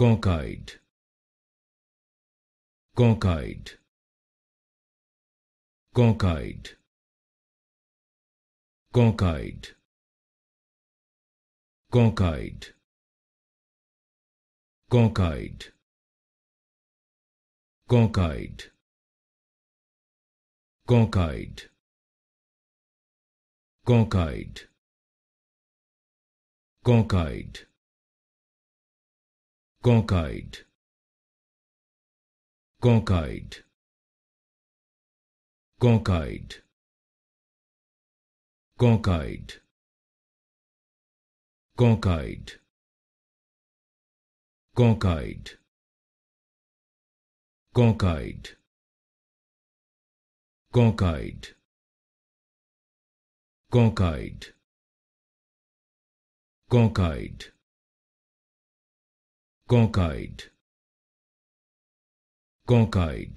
cockeyed cockeyed cockeyed cockeyed cockeyed cockeyed cockeyed cockeyed cockeyed cockeyed cockeyed cockeyed cockeyed cockeyed cockeyed cockeyed cockeyed cockeyed cockeyed cockeyed cockeyed cockeyed